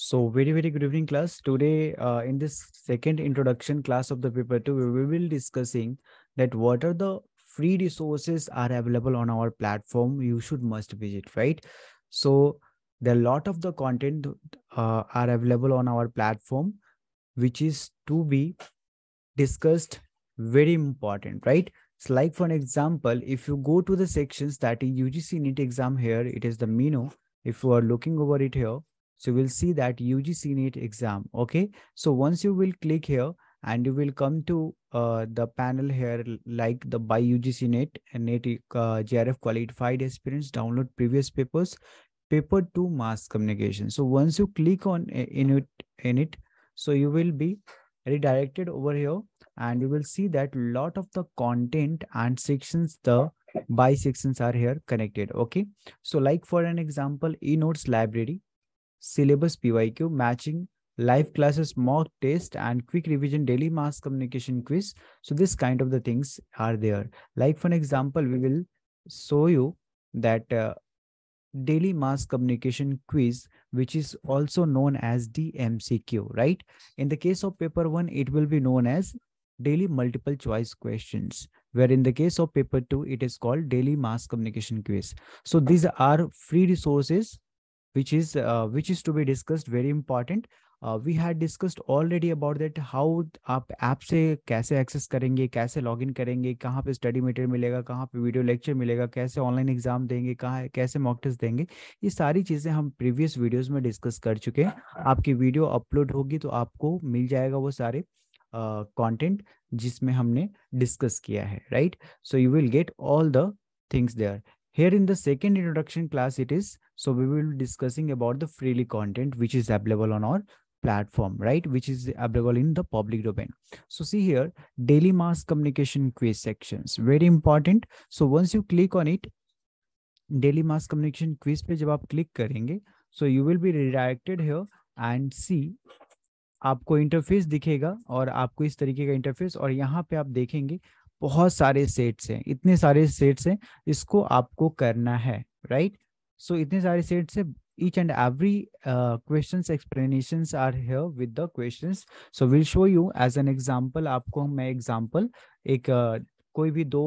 So very, very good evening class. Today uh, in this second introduction class of the paper 2, we will be discussing that what are the free resources are available on our platform you should must visit, right? So there a lot of the content uh, are available on our platform, which is to be discussed very important, right? It's like for an example, if you go to the sections that in UGC NEET exam here, it is the Mino. If you are looking over it here, so we'll see that UGC NET exam. Okay. So once you will click here and you will come to uh, the panel here like the by UGC NET and NET uh, qualified experience, download previous papers, paper to mass communication. So once you click on eh, in it, in it, so you will be redirected over here and you will see that lot of the content and sections the by sections are here connected okay so like for an example e notes library syllabus PYQ, matching, live classes, mock test, and quick revision, daily mass communication quiz. So this kind of the things are there. Like for an example, we will show you that uh, daily mass communication quiz which is also known as DMCQ, right? In the case of paper 1, it will be known as daily multiple choice questions, where in the case of paper 2, it is called daily mass communication quiz. So these are free resources which is uh, which is to be discussed very important we had discussed already about that how आप app से कैसे access करेंगे कैसे log in करेंगे कहाँ पे study material मिलेगा कहाँ पे वीडियो लेक्चर मिलेगा कैसे ऑनलाइन एग्जाम देंगे कहाँ कैसे मॉक टेस्ट देंगे ये सारी चीज़ें हम प्रीवियस वीडियोस में डिस्कस कर चुके हैं आपकी वीडियो अपलोड होगी तो आपको मिल जाएगा वो सारे कॉन्टेंट uh, जिसमें हमने डिस्कस किया है right so you will get all the things there Here in the second introduction class it is, so we will be discussing about the freely content which is available on our platform, right? Which is available in the public domain. So see here, daily mass communication quiz sections, very important. So once you click on it, daily mass communication quiz page जब आप click karenge so you will be redirected here and see आपको interface दिखेगा और आपको इस तरीके का interface और यहाँ पे आप देखेंगे बहुत सारे सेट्स हैं इतने सारे सेट्स हैं इसको आपको करना है राइट right? सो so, इतने सारे सेट्स से each and every question explanation are here with the question so will show you as an example आपको मैं एग्जाम्पल एक uh, कोई भी दो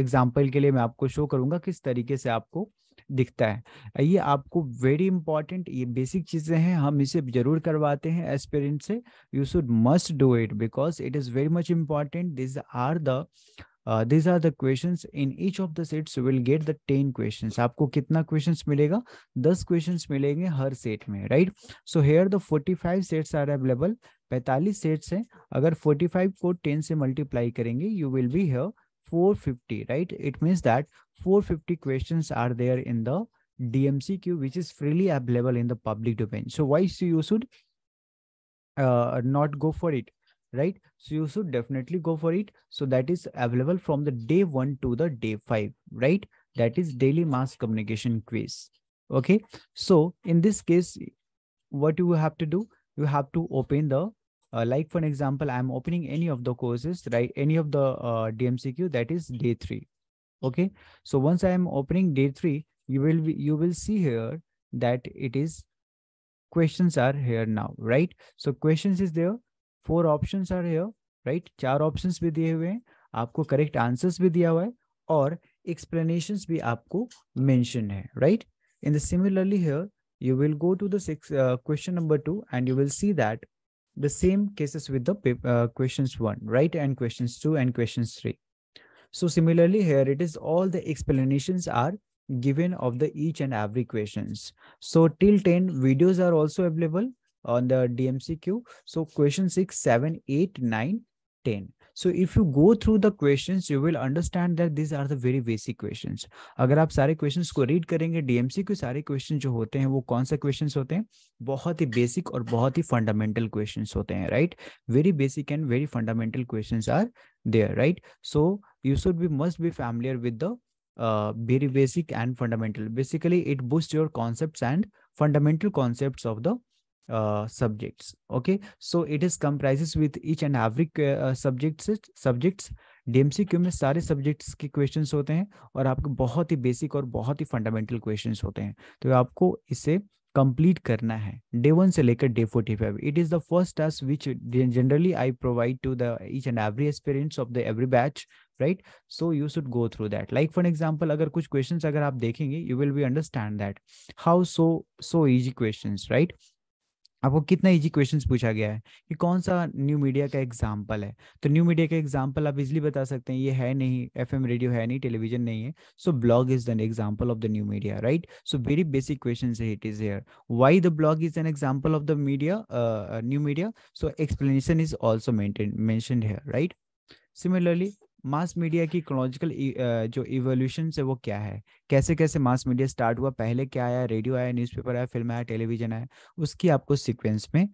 एग्जाम्पल uh, uh, के लिए मैं आपको शो करूंगा किस तरीके से आपको दिखता है ये आपको वेरी इंपॉर्टेंट ये बेसिक चीज़ें हैं हम इसे जरूर करवाते हैं एस्पेरेंट से you should must do it because it is very much important these are the these are the question in each of the sets will get the ten question आपको कितना क्वेश्चन मिलेगा दस क्वेश्चन मिलेंगे हर set में right so here the forty five sets are available पैंतालीस sets हैं अगर फोर्टी फाइव को टेन से मल्टीप्लाई करेंगे you will be here four fifty right it means that 450 questions are there in the DMCQ, which is freely available in the public domain. So why so you should uh, not go for it, right? So you should definitely go for it. So that is available from the day one to the day five, right? That is daily mass communication quiz. Okay. So in this case, what you have to do, you have to open the uh, like for an example, I'm opening any of the courses, right? Any of the uh, DMCQ that is day three okay so once i am opening day 3 you will be, you will see here that it is questions are here now right so questions is there four options are here right चार options भी दिए हुए हैं correct answers भी दिया हुआ है और explanations भी आपको mention here, right in the similarly here you will go to the six uh, question number 2 and you will see that the same cases with the uh, questions 1 right and questions 2 and questions 3 so similarly here, it is all the explanations are given of the each and every questions. So till 10 videos are also available on the DMCQ. So question 6, 7, 8, 9 10 so if you go through the questions you will understand that these are the very basic questions अगर आप सारे questions को read करेंगे DMC के सारे questions जो होते हैं वो कौन से questions होते हैं बहुत ही basic और बहुत ही fundamental questions होते हैं right very basic and very fundamental questions are there right so you should be must be familiar with the uh, very basic and fundamental basically it boosts your concepts and fundamental concepts of the uh, subjects okay so it is comprises with each and every uh, subjects subjects Q में सारे subjects के question होते हैं और आपके बहुत ही basic और बहुत ही फंडामेंटल क्वेश्चन होते हैं तो आपको इसे कंप्लीट करना है डे वन से लेकर day forty five it is the first task which generally I provide to the each and every experience of the every batch right so you should go through that like for example अगर कुछ question अगर आप देखेंगे you will be understand that how so so easy question right आपको कितना easy questions पूछा गया है कि कौन सा न्यू मीडिया का एग्जाम्पल है तो न्यू मीडिया का एग्जाम्पल आप इजली बता सकते हैं ये है नहीं एफ रेडियो है नहीं टेलीविजन नहीं है so blog is an example of the new media right so very basic question it is here why the blog is an example of the media new media so explanation is also mention here right similarly mass media की ecological e, जो evolution है वो क्या है कैसे कैसे mass media start हुआ पहले क्या आया रेडियो आया न्यूज़पेपर आया फिल्म आया टेलीविजन आया उसकी आपको सीक्वेंस में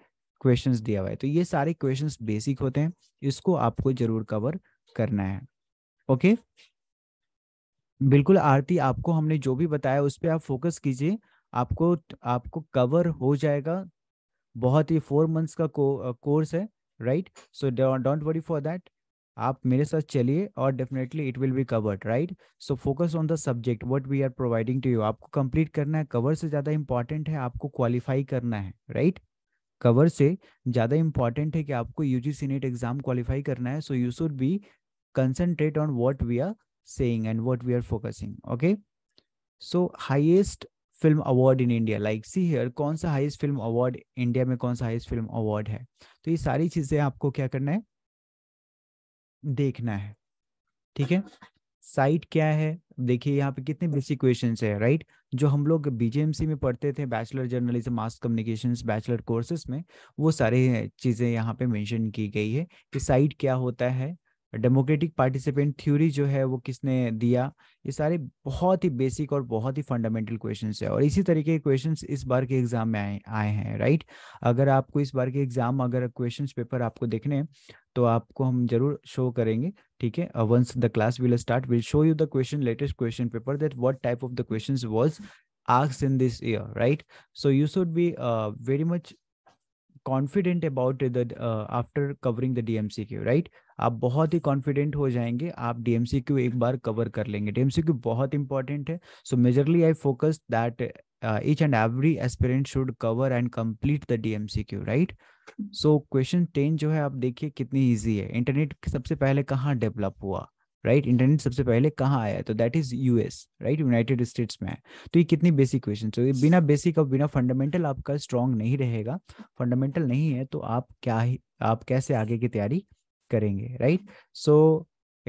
क्वेश्चंस दिया हुआ है तो ये सारे क्वेश्चंस बेसिक होते हैं इसको आपको जरूर कवर करना है ओके बिल्कुल आरती आपको हमने जो भी बताया उस पर आप फोकस कीजिए आपको आपको कवर हो जाएगा बहुत ही फोर मंथ्स का को, कोर्स है right so don't worry for that आप मेरे साथ चलिए और definitely it will be covered right so focus on the subject what we are providing to you आपको कंप्लीट करना है कवर से ज़्यादा इंपॉर्टेंट है आपको क्वालिफाई करना है राइट right? कवर से ज़्यादा इंपॉर्टेंट है कि आपको यूजीसी नेट एग्जाम क्वालिफाई करना है so you should be concentrate on what we are saying and what we are focusing okay so highest film award in India like see here कौन सा heist film award India में कौन सा heist film award है तो ये सारी चीज़ें आपको क्या करना है देखना है ठीक है साइट क्या है देखिए यहाँ पे कितने बेसिक क्वेश्चन है राइट जो हम लोग बीजेएमसी में पढ़ते थे bachelor journalism mass communication bachelor courses में वो सारे चीज़ें यहाँ पे मेंशन की गई है कि साइट क्या होता है डेमोक्रेटिक पार्टिसिपेंट थ्योरी जो है वो किसने दिया ये सारे बहुत ही बेसिक और बहुत ही फंडामेंटल क्वेश्चन है और इसी तरीके के क्वेश्चन इस बार के एग्जाम में आए आए हैं राइट अगर आपको इस बार के एग्जाम अगर क्वेश्चन पेपर आपको देखने तो आपको हम जरूर शो करेंगे ठीक है once the class will start will show you the question latest question paper that what type of the questions was asked in this year right so you should be very much confident about the after covering the covering the आप बहुत ही confident हो जाएंगे आप DMC Q एक बार cover कर लेंगे DMC Q बहुत important है so majorly I focus that and every aspirant should cover and complete the DMC Q right so question ten जो है आप देखिए कितनी ईजी है इंटरनेट सबसे पहले कहाँ डेवलप हुआ राइट right? इंटरनेट सबसे पहले कहाँ आया तो that is US right United States में तो है तो ये कितनी बेसिक क्वेश्चन तो ये बिना बेसिक और बिना फंडामेंटल आपका स्ट्रांग नहीं रहेगा फंडामेंटल नहीं है तो आप क्या ही आप कैसे आगे की तैयारी करेंगे right so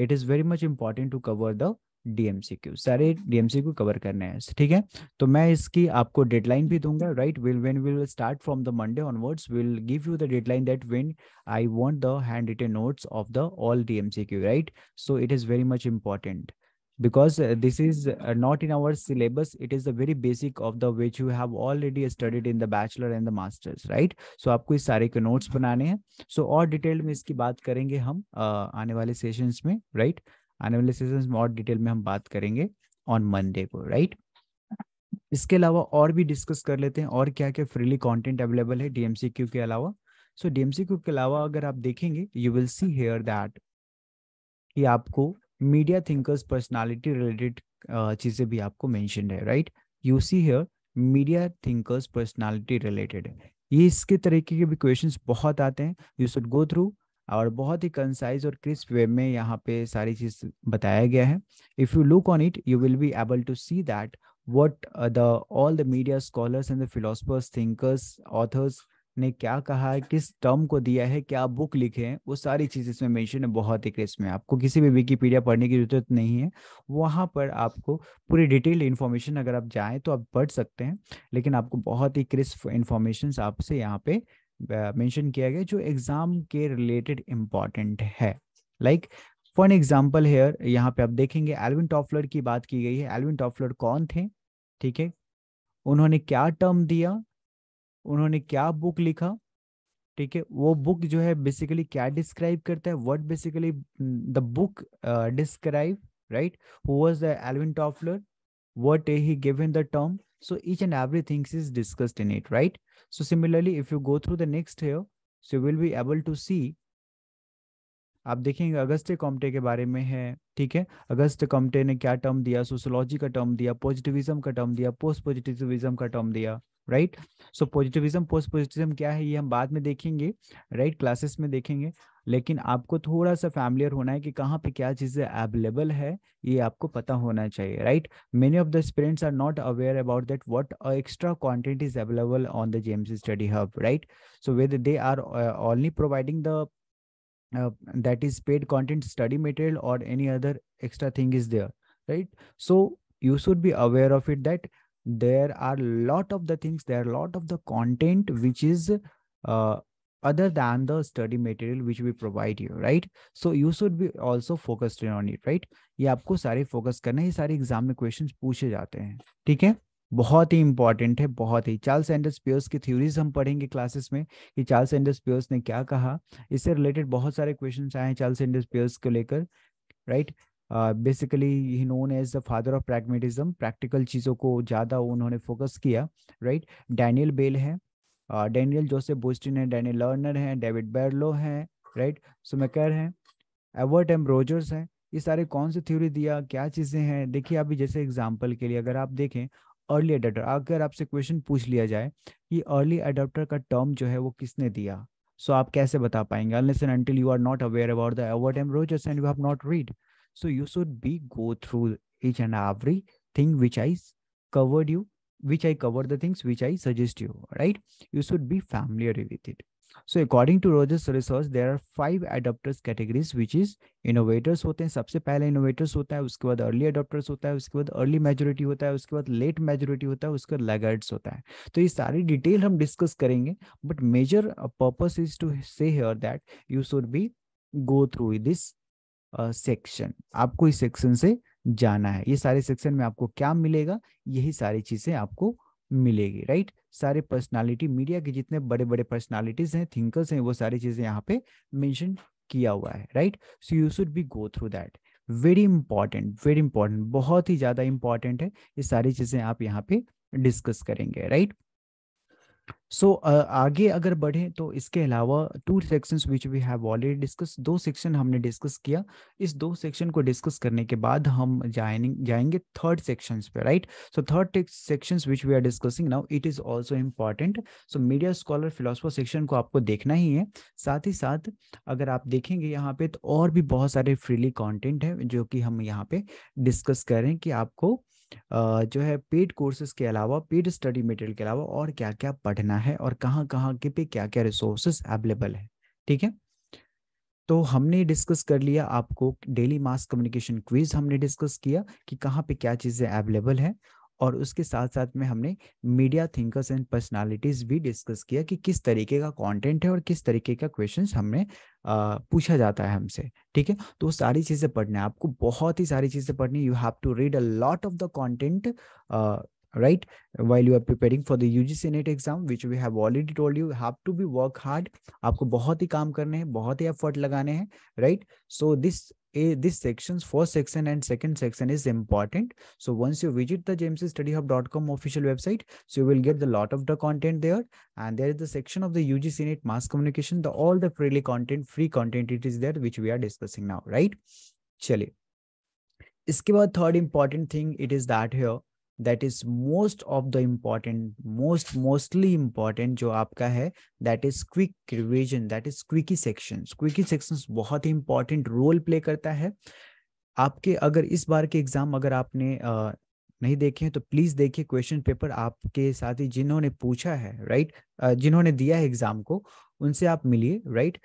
it is very much important to cover the Q सारे डीएमसीक्यू कवर करने हैं ठीक है तो मैं इसकी आपको डेडलाइन भी दूंगा right will when will start from the Monday onwards will give you the deadline that when I want the handwritten notes of the all Q right so it is very much important because uh, this is uh, not in our syllabus it is the very basic of the which you have already studied in the bachelor and the masters right so aapko is sare ke notes banane hain so aur detailed mein iski baat karenge hum uh, aane wale sessions mein right aane wale sessions mein aur detail mein hum baat karenge on Monday ko right इसके अलावा और भी discuss कर लेते हैं और क्या क्या फ्रीली कंटेंट अवेलेबल है डीएमसी क्यू के अलावा सो so, डीएमसी क्यू के अलावा अगर आप देखेंगे you will see here that कि आपको मीडिया थिंकर्स पर्सनालिटी रिलेटेड चीज़ें भी आपको मेंशन है right you see here media thinkers personality related ये इसके तरीके के भी क्वेश्चन बहुत आते हैं यू शुड गो थ्रू और बहुत ही कंसाइज और क्रिस्प वे में यहाँ पे सारी चीज बताया गया है if you look on it you will be able to see that what the all the media scholars and the philosophers thinkers authors ने क्या कहा है किस टर्म को दिया है क्या बुक लिखे हैं वो सारी चीज़ इसमें मेंशन है बहुत ही क्रिस्प में आपको किसी भी विकीपीडिया पढ़ने की जरूरत नहीं है वहां पर आपको पूरी डिटेल इन्फॉर्मेशन अगर आप जाए तो आप पढ़ सकते हैं लेकिन आपको बहुत ही क्रिस्प इन्फॉर्मेशन आपसे यहाँ पे मेंशन किया गया जो एग्ज़ाम के रिलेटेड इम्पॉर्टेंट है लाइक फॉर एग्जाम्पल हेयर यहाँ पे आप देखेंगे एलविन टॉफलर की बात की गई है एलविन टॉफलर कौन थे ठीक है उन्होंने क्या टर्म दिया उन्होंने क्या बुक लिखा ठीक है वो बुक जो है बेसिकली क्या डिस्क्राइब करता है what basically the book describe right who was the Alvin Toffler he he given the term so each and everything is discussed in it right so similarly if you go through the next here so you will be able to see आप देखेंगे अगस्त Comte के बारे में है ठीक है अगस्त Comte ने क्या टर्म दिया सोशोलॉजी का टर्म दिया पॉजिटिविज्म का टर्म दिया पोस्ट पॉजिटिविज्म का टर्म दिया right so positivism post positivism क्या है ये हम बाद में देखेंगे राइट right? क्लासेस में देखेंगे लेकिन आपको थोड़ा सा फैमिलियर होना है कि कहाँ पे क्या चीज़ें अवेलेबल है ये आपको पता होना चाहिए right many of the aspirants are not aware about that what extra content is available on the JMC study hub right so whether they are only providing the that is paid content study material और any other extra thing is there right so you should be aware of it that there are lot of the things there are lot of the content which is uh, other than the study material which we provide you right so you should be also focused in on it right ye aapko sare focus karna hai sare exam mein questions puche jate hain theek hai बहुत ही important है बहुत ही Charles Sanders Peirce की theories हम पढ़ेंगे classes में कि चार्ल्स एंडर्स पियर्स ने क्या कहा इससे रिलेटेड बहुत सारे क्वेश्चंस आए हैं चार्ल्स एंडर्स पियर्स को लेकर right basically he known as the father of pragmatism practical चीज़ों को ज़्यादा उन्होंने फोकस किया राइट डैनियल बेल है डैनियल जोसेफ बोस्टिन है डैनियल लर्नर हैं डेविड बैरलो हैं राइट सुमेकर हैं एवर्ट एम रोजर्स हैं ये सारे कौन से थ्योरी दिया क्या चीज़ें हैं देखिए अभी जैसे एग्जाम्पल के लिए अगर आप देखें अर्ली एडप्टर अगर आपसे क्वेश्चन पूछ लिया जाए कि अर्ली अडोप्टर का टर्म जो है वो किसने दिया सो so, आप कैसे बता पाएंगे unless and you are not aware about the Everett M Rogers and you have not read so you should be go through each and every thing which i covered you which i covered the things which i suggest you right you should be familiar with it so according to rogers research there are five adopters categories which is innovators hote hain sabse pehle innovators hota hai uske baad early adopters hota hai uske baad early majority hota hai uske baad late majority hota hai uske baad laggards hota hai to ye sari detail hum discuss karenge but major purpose is to say here that you should be go through this section आपको इस section से जाना है ये सारे section में आपको क्या मिलेगा यही सारी चीजें आपको मिलेगी राइट सारे पर्सनालिटी मीडिया के जितने बड़े बड़े पर्सनालिटीज हैं थिंकर्स हैं वो सारी चीजें यहाँ पे मेंशन किया हुआ है right so you should be go through that very important very important बहुत ही ज्यादा इंपॉर्टेंट है ये सारी चीजें आप यहाँ पे डिस्कस करेंगे राइट सो so, uh, आगे अगर बढ़े तो इसके अलावा two section which we have already discuss दो सेक्शन हमने डिस्कस किया इस दो सेक्शन को डिस्कस करने के बाद हम जाएंगे जाएंगे थर्ड सेक्शन पे right so third section which we are discussing now it is also important so media scholar philosopher section को आपको देखना ही है साथ ही साथ अगर आप देखेंगे यहाँ पे तो और भी बहुत सारे फ्रीली कॉन्टेंट है जो कि हम यहाँ पे डिस्कस करें कि आपको जो है पेड कोर्सेज के अलावा पेड स्टडी मटेरियल के अलावा और क्या क्या पढ़ना है और कहाँ कहाँ के पे क्या क्या रिसोर्सेज अवेलेबल है ठीक है तो हमने डिस्कस कर लिया आपको डेली मास कम्युनिकेशन क्विज हमने डिस्कस किया कि कहाँ पे क्या चीज़ें अवेलेबल है और उसके साथ साथ में हमने मीडिया थिंकर्स एंड पर्सनालिटीज भी डिस्कस किया कि किस तरीके का कंटेंट है और किस तरीके का क्वेश्चंस हमने पूछा जाता है हमसे ठीक है तो सारी चीजें पढ़ने आपको बहुत ही सारी चीजें पढ़नी you have to read a lot of the content right while you are preparing for the U G C NET exam which we have already told you have to be work hard आपको बहुत ही काम करने हैं बहुत ही effort लगाने हैं right so this a, this sections first section and second section is important so once you visit the jamesstudyhub.com official website so you will get the lot of the content there and there is the section of the ugc net mass communication the all the freely content free content it is there which we are discussing now right Chale. Iske baad third important thing it is that here. That is most of the important most mostly important जो आपका है that is quick revision that is quickie section quickie section बहुत ही important role play करता है आपके अगर इस बार के एग्जाम अगर आपने आ, नहीं देखे हैं तो प्लीज देखिए क्वेश्चन पेपर आपके साथ ही जिन्होंने पूछा है राइट जिन्होंने दिया है एग्जाम को उनसे आप मिलिए right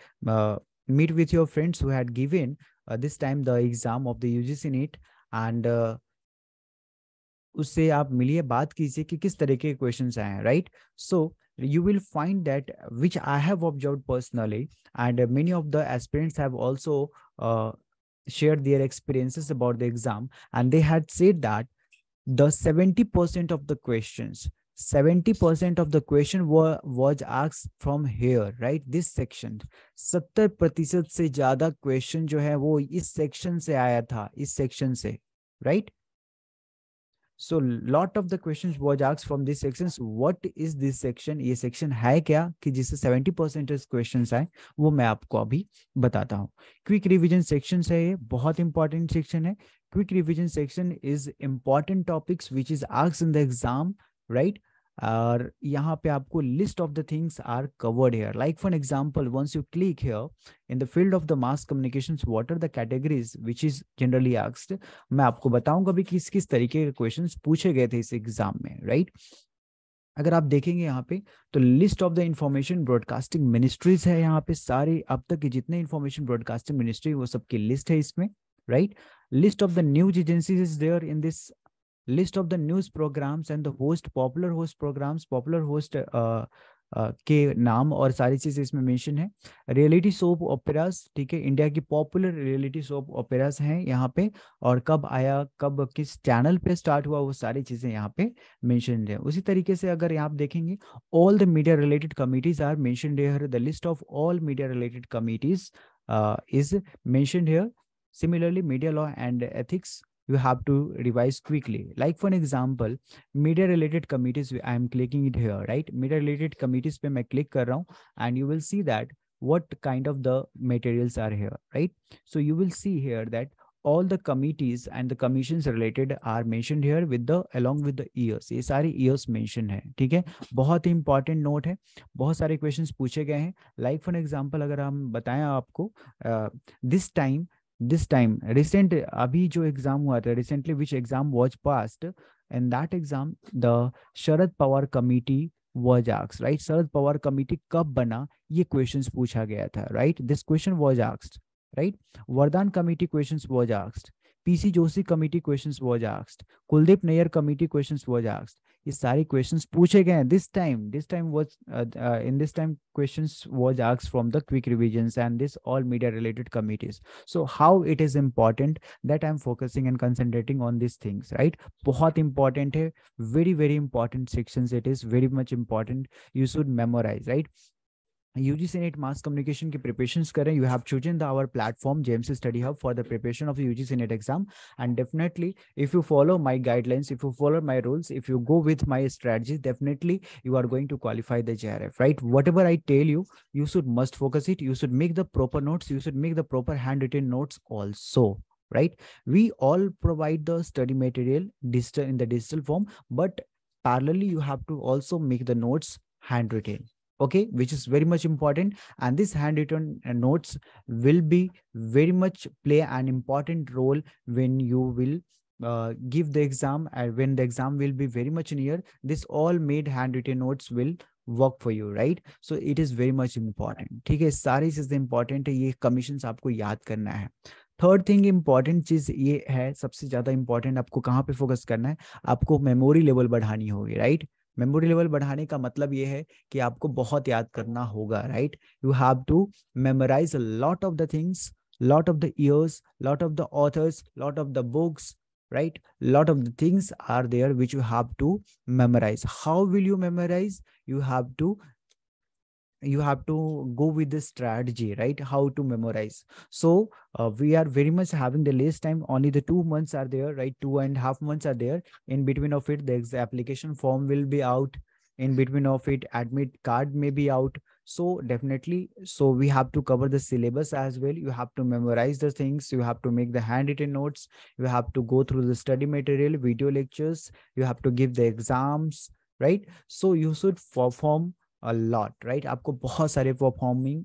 meet with your friends who had given this time the exam of the UGC NET and उससे आप मिलिए बात कीजिए कि किस तरीके के क्वेश्चन आए हैं right so you will find that which I have observe personally and many of the experience have also share their experiences about the exam and they had said that the seventy percent of the question seventy percent of the question was ask from here right this section सत्तर प्रतिशत से ज्यादा question जो है वो इस section से आया था इस सेक्शन से right so lot of the question was asked from this section what is this section ये सेक्शन है क्या कि जिससे सेवेंटी परसेंट क्वेश्चन आए वो मैं आपको अभी बताता हूँ क्विक रिविजन सेक्शन है ये बहुत इंपॉर्टेंट सेक्शन है quick revision section is important topics which is asked in the exam right और यहाँ पे आपको list of the things are covered here like for example once you click here in the field of the mass communication what are the categories which is generally asked मैं आपको बताऊंगा भी किस किस तरीके के क्वेश्चन पूछे गए थे इस एग्जाम में राइट right? अगर आप देखेंगे यहाँ पे तो list of the information broadcasting ministries है यहाँ पे सारे अब तक जितने इंफॉर्मेशन ब्रॉडकास्टिंग मिनिस्ट्री वो सबकी लिस्ट है इसमें right list of the news agencies is there in this list of the news programs and the host popular host programs popular host uh, Uh, के नाम और सारी चीजें इसमें मेंशन है रियलिटी सोप ओपेरास ठीक है इंडिया की पॉपुलर रियलिटी सोप ओपेरास हैं यहाँ पे और कब आया कब किस चैनल पे स्टार्ट हुआ वो सारी चीजें यहाँ पे मेंशन है उसी तरीके से अगर यहाँ देखेंगे all the media related committees are mention here the list of all media related committees is mention here similarly media law and ethics you have to revise quickly. Like for an example, media related committees, I am clicking it here, right? Media related committees पे मैं click around and you will see that what kind of the materials are here, right? So you will see here that all the committees and the commissions related are mentioned here with the along with the years ये सारे years mentioned here. ठीक है important note है बहुत सारे questions पूछे गए like for example अगर हम बताएं आपको this time this time recent अभी जो एग्जाम हुआ था recently which exam was past and that exam the Sharad Pawar committee was आक्स right Sharad Pawar committee कब बना ये क्वेश्चन पूछा गया था right this question was आक्स्ड right वरदान committee question was आक्स्ड PC Joshi committee question was आक्स्ड Kuldeep Nayyar committee question was आक्स्ड ये सारे questions पूछे गए हैं this time this time was in this time questions was asked from the quick revisions and this all media related committees so how it is important that I am focusing and concentrating on this things right बहुत important है very very important section it is very much important you should memorise right UGC NET Mass Communication की preparations करें you have chosen the our platform James Study Hub for the preparation of the UGC NET exam and definitely if you follow my guidelines if you follow my rules if you go with my strategy, definitely you are going to qualify the JRF right whatever I tell you you should must focus it you should make the proper notes you should make the proper handwritten notes also right we all provide the study material digital in the digital form but parallelly you have to also make the notes handwritten okay which is very much important and this handwritten notes will be very much play an important role when you will uh, give the exam and when the exam will be very much near this all made handwritten notes will work for you right so it is very much important ठीक है सारी चीज़ें important है ये commission आपको याद करना है थर्ड थिंग इम्पॉर्टेंट चीज़ ये है सबसे ज़्यादा इम्पॉर्टेंट आपको कहाँ पे फोकस करना है आपको मेमोरी लेवल बढ़ानी होगी राइट right? मेमोरी लेवल बढ़ाने का मतलब ये है कि आपको बहुत याद करना होगा right you have to memorise lot of the things lot of the years lot of the authors lot of the books right lot of the things are there which you have to memorise how will you memorise you have to you have to go with the strategy right how to memorize so uh, we are very much having the least time only the two months are there right two and half months are there in between of it the application form will be out in between of it admit card may be out so definitely so we have to cover the syllabus as well you have to memorize the things you have to make the handwritten notes you have to go through the study material video lectures you have to give the exams right so you should perform lot right आपको बहुत सारे performing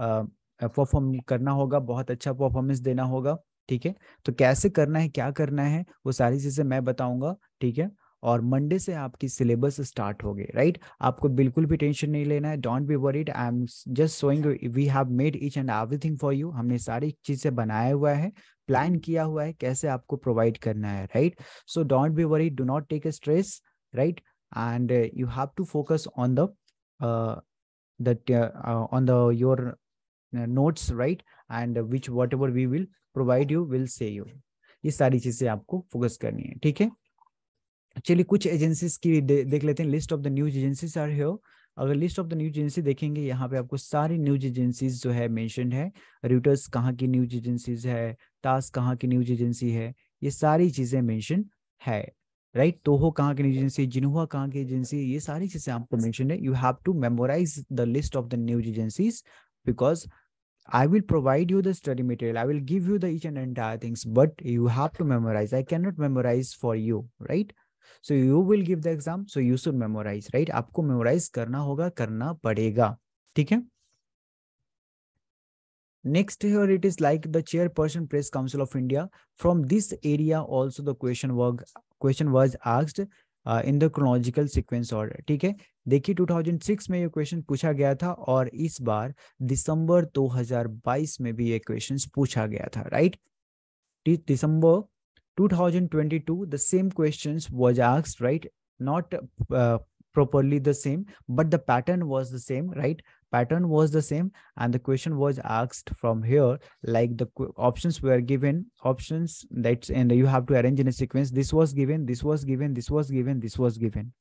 perform करना होगा बहुत अच्छा performance देना होगा ठीक है तो कैसे करना है क्या करना है वो सारी चीजें मैं बताऊंगा ठीक है और मंडे से आपकी सिलेबस स्टार्ट हो गई राइट आपको बिल्कुल भी टेंशन नहीं लेना है don't be worried I am just showing we have made each and everything for you हमने सारी चीजें बनाया हुआ है प्लान किया हुआ है कैसे आपको प्रोवाइड करना है right so don't be worried do not take a stress right and you have to focus on the uh, that uh, uh, on the your uh, notes right and which whatever we will provide you will say you ये सारी चीजें आपको focus करनी है ठीक है चलिए कुछ एजेंसीज की दे, देख लेते हैं list of the news agency are here अगर list of the news agency देखेंगे यहाँ पे आपको सारी न्यूज एजेंसीज जो है मेंशन है रूटर्स कहाँ की न्यूज एजेंसीज है टास्क कहाँ की न्यूज एजेंसी है ये सारी चीजें मेंशन है राइट तोहो कहाँ की एजेंसी जिनहुआ कहाँ की एजेंसी ये सारी चीजें आपको मेंशन है you have to memorise the list of the news agencies because I will provide you the study material. I will give you the each and entire things, but you have to memorize. I cannot memorize for you, right? So you will give the exam. So you should memorize, right? आपको memorize करना होगा करना पड़ेगा ठीक है Next here it is like the chairperson press council of India. From this area also the question work question was asked in the chronological sequence order ठीक है देखिए 2006 में ये क्वेश्चन पूछा गया था और इस बार दिसंबर 2022 में भी ये क्वेश्चन पूछा गया था राइट दिसंबर 2022 the same question was asked right not uh, properly the same but the pattern was the same right pattern was the same and the question was asked from here like the options were given options that's and you have to arrange in a sequence this was given this was given this was given this was given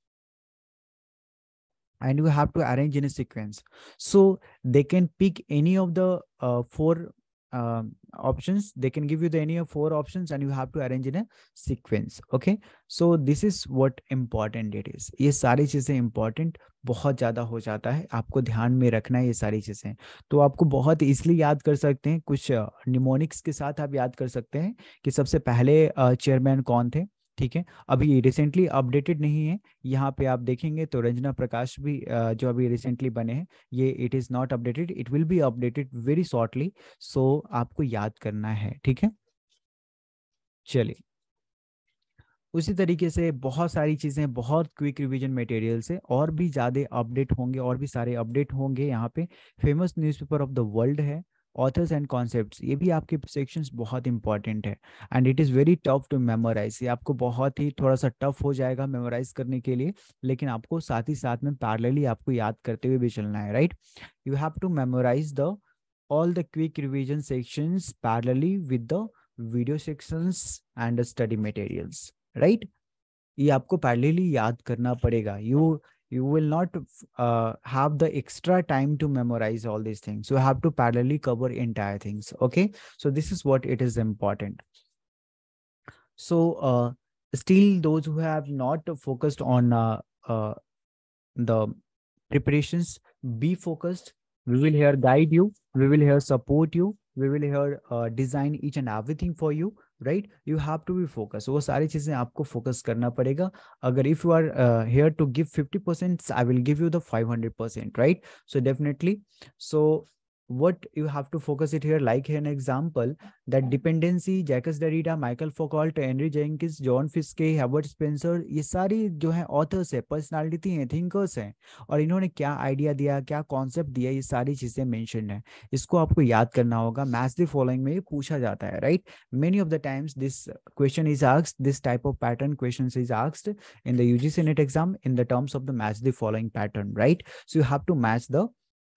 and you have to arrange in a sequence so they can pick any of the uh, four uh, options they can give you the any of four options and you have to arrange in a sequence okay so this is what important it is ये सारी चीजें important बहुत ज्यादा हो जाता है आपको ध्यान में रखना है ये सारी चीजें तो आपको बहुत इजिली याद कर सकते हैं कुछ निमोनिक्स के साथ आप याद कर सकते हैं कि सबसे पहले चेयरमैन कौन थे ठीक है अभी रिसेंटली अपडेटेड नहीं है यहाँ पे आप देखेंगे तो रंजना प्रकाश भी जो अभी रिसेंटली बने हैं ये it is not updated it will be updated very shortly so आपको याद करना है ठीक है चलिए उसी तरीके से बहुत सारी चीज़ें बहुत क्विक रिवीजन मटेरियल से और भी ज़्यादा अपडेट होंगे और भी सारे अपडेट होंगे यहाँ पे famous newspaper of the world है ऑथर्स एंड कॉन्सेप्ट ये भी आपके सेक्शंस बहुत इंपॉर्टेंट है and it is very tough to memorise ये आपको बहुत ही थोड़ा सा टफ हो जाएगा मेमोराइज करने के लिए लेकिन आपको साथ ही साथ में पैरेलली आपको याद करते हुए भी चलना है right you have to memorise the all the quick revision sections parallelly with the video sections and study materials right ये आपको पैरेलली याद करना पड़ेगा you you will not uh, have the extra time to memorize all these things you have to parallelly cover entire things okay so this is what it is important so uh, still those who have not focused on uh, uh the preparations be focused we will here guide you we will here support you we will here uh, design each and everything for you right you have to be focus वो सारी चीजें आपको focus करना पड़ेगा अगर if you are here to give fifty percent I will give you the five hundred percent right so definitely so what you have to focus it here like an example that hmm. dependency Jacques Derrida Michael Foucault Henry Jenkins John Fiske Howard Spencer ये सारी जो है authors है personality हैं thinkers हैं और इन्होंने क्या आइडिया दिया क्या कॉन्सेप्ट दिया ये सारी चीजें मेंशन है इसको आपको याद करना होगा मैच द फॉलोइंग में ये पूछा जाता है right many of the times this question is asked this type of pattern question is asked in the UGC NET exam in the terms of the match the following pattern right so you have to match the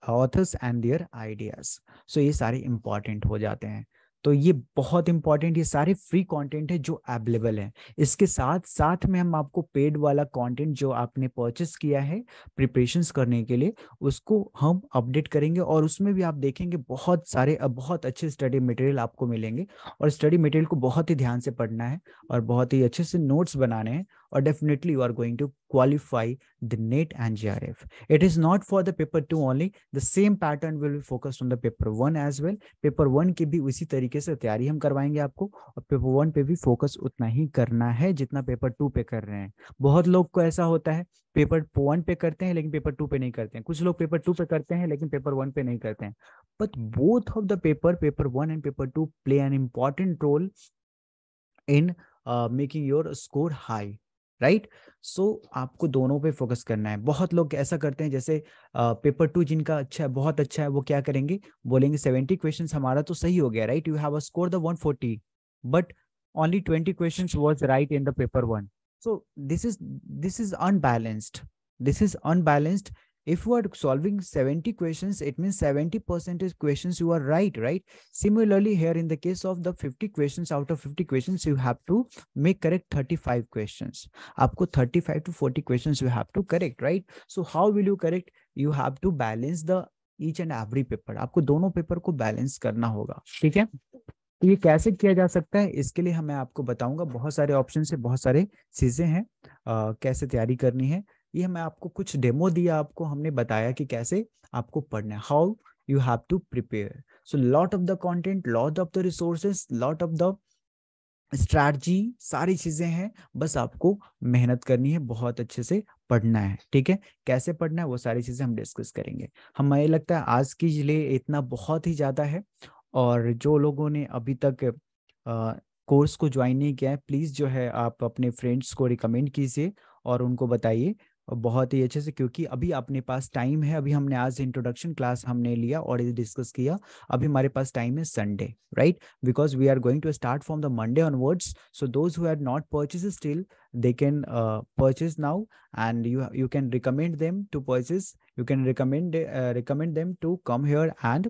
authors and their ideas so ये सारे important हो जाते हैं तो ये बहुत important ये सारे फ्री कंटेंट है जो अवेलेबल है इसके साथ साथ में हम आपको पेड वाला कंटेंट जो आपने परचेस किया है प्रिपरेशन करने के लिए उसको हम अपडेट करेंगे और उसमें भी आप देखेंगे बहुत सारे बहुत अच्छे स्टडी मटेरियल आपको मिलेंगे और स्टडी मटेरियल को बहुत ही ध्यान से पढ़ना है और बहुत ही अच्छे से नोट्स बनाने हैं or definitely you are going to qualify the NET and GRF. It is not for the paper 2 only. The same pattern will be focused on the paper 1 as well. Paper 1 की भी उसी तरीके से तैयारी हम करवाएंगे आपको और पेपर 1 पे भी फोकस उतना ही करना है जितना पेपर 2 पे कर रहे हैं बहुत लोग को ऐसा होता है पेपर वन पे करते हैं लेकिन पेपर टू पे नहीं करते हैं कुछ लोग पेपर टू पे करते हैं लेकिन पेपर वन पे नहीं करते हैं but both of the paper paper one and paper two play an important role in making your score high right right? So so, आपको दोनों पे फोकस करना है बहुत लोग ऐसा करते हैं जैसे पेपर टू जिनका अच्छा है बहुत अच्छा है वो क्या करेंगे बोलेंगे सेवेंटी क्वेश्चन हमारा तो सही हो गया right you have a score the one forty but only twenty question was right in the paper one so this is this is unbalanced this is unbalanced if you are solving 70 questions it means 70 percent is questions you are right right similarly here in the case of the 50 questions out of 50 questions you have to make correct 35 questions aapko 35 to 40 questions you have to correct right so how will you correct you have to balance the each and every paper आपको दोनों paper को balance करना होगा ठीक है तो ये कैसे किया जा सकता है इसके लिए हमें आपको बताऊंगा बहुत सारे ऑप्शन से बहुत सारे चीजें हैं कैसे तैयारी करनी है ये मैं आपको कुछ डेमो दिया आपको हमने बताया कि कैसे आपको पढ़ना है how you have to prepare so lot of the content lot of the resources lot of the strategy सारी चीजें हैं बस आपको मेहनत करनी है बहुत अच्छे से पढ़ना है ठीक है कैसे पढ़ना है वो सारी चीजें हम डिस्कस करेंगे हमें लगता है आज की लिए इतना बहुत ही ज्यादा है और जो लोगों ने अभी तक कोर्स को ज्वाइन नहीं किया है प्लीज जो है आप अपने फ्रेंड्स को रिकमेंड कीजिए और उनको बताइए बहुत ही अच्छे से क्योंकि अभी अपने पास टाइम है अभी हमने आज इंट्रोडक्शन क्लास हमने लिया और डिस्कस किया अभी हमारे पास टाइम है Sunday right because we are going to start from the Monday onwards so those who had not purchase still they can purchase now and you you can recommend them to purchase you can recommend recommend them to come here and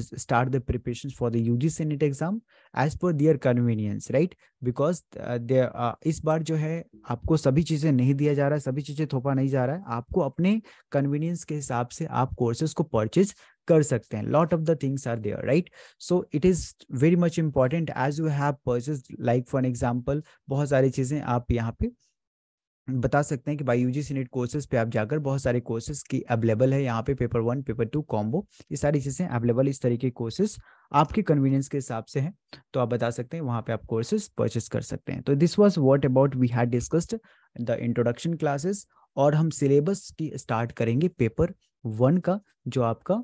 start the preparations for the UG Senate exam as per their convenience, right? Because uh, uh इस बार जो है आपको सभी चीजें नहीं दिया जा रहा है सभी चीजें थोपा नहीं जा रहा है आपको अपने कन्वीनियंस के हिसाब से आप कोर्सेज को परचेज कर सकते हैं lot of the things are there right so it is very much important as you have purchase like for example बहुत सारी चीजें आप यहाँ पे बता सकते हैं कि बाई यू जी कोर्सेज पे आप जाकर बहुत सारे कोर्सेज की अवेलेबल है यहाँ पे paper one paper two combo ये सारी चीज़ें अवेलेबल इस तरह के कोर्सेज आपके कन्वीनियंस के हिसाब से हैं तो आप बता सकते हैं वहां पे आप कोर्सेज परचेस कर सकते हैं तो this was what about we had discussed the introduction classes और हम सिलेबस की स्टार्ट करेंगे पेपर वन का जो आपका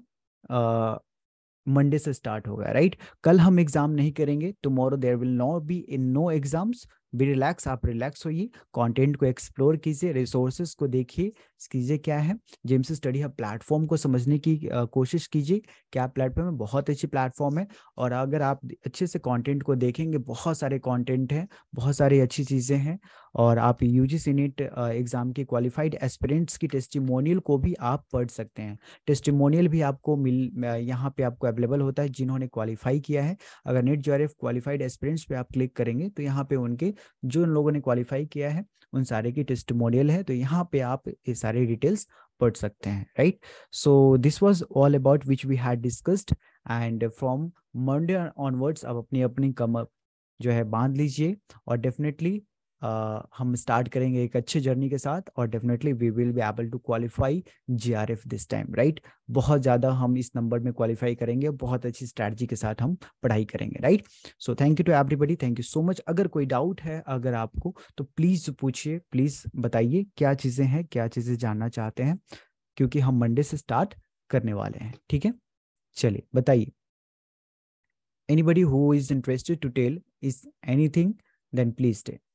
मंडे से स्टार्ट होगा राइट कल हम एग्जाम नहीं करेंगे tomorrow there will not be in no exams be relax आप रिलैक्स होइए कंटेंट को एक्सप्लोर कीजिए रिसोर्सेज को देखिए कीजिए क्या है जेम्स स्टडी हब प्लेटफॉर्म को समझने की कोशिश कीजिए क्या प्लेटफॉर्म है बहुत अच्छी प्लेटफॉर्म है और अगर आप अच्छे से कंटेंट को देखेंगे बहुत सारे कंटेंट हैं बहुत सारी अच्छी चीज़ें हैं और आप यू जी एग्ज़ाम के क्वालिफाइड एस्परेंट्स की टेस्टिमोनियल को भी आप पढ़ सकते हैं टेस्टिमोनियल भी आपको मिल यहाँ पे आपको अवेलेबल होता है जिन्होंने क्वालिफाई किया है अगर नेट जो क्वालिफाइड एस्परेंट्स पर आप क्लिक करेंगे तो यहाँ पर उनके जो इन लोगों ने क्वालिफाई किया है उन सारे की टेस्टमोनियल है तो यहाँ पे आप ये सारे डिटेल्स पढ़ सकते हैं right so this was all about which we had discussed and from Monday onwards आप अपनी अपनी कमर जो है बांध लीजिए और डेफिनेटली uh, हम स्टार्ट करेंगे एक अच्छे जर्नी के साथ और definitely we will be able to qualify J R F this time right बहुत ज़्यादा हम इस नंबर में क्वालिफाई करेंगे बहुत अच्छी स्ट्रैटी के साथ हम पढ़ाई करेंगे right so thank you to everybody thank you so much अगर कोई डाउट है अगर आपको तो प्लीज़ पूछिए प्लीज़ बताइए क्या चीज़ें हैं क्या चीज़ें जानना चाहते हैं क्योंकि हम मंडे से स्टार्ट करने वाले हैं ठीक है चलिए बताइए anybody who is interested to tell is any thing then please tell